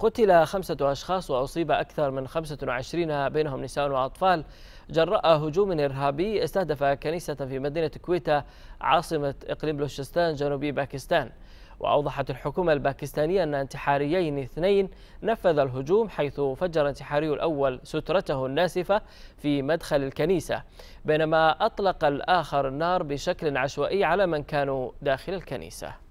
قتل خمسة أشخاص وأصيب أكثر من 25 بينهم نساء وأطفال جراء هجوم إرهابي استهدف كنيسة في مدينة كويتا عاصمة إقليم بلوشستان جنوبي باكستان وأوضحت الحكومة الباكستانية أن انتحاريين اثنين نفذ الهجوم حيث فجر انتحاري الأول سترته الناسفة في مدخل الكنيسة بينما أطلق الآخر النار بشكل عشوائي على من كانوا داخل الكنيسة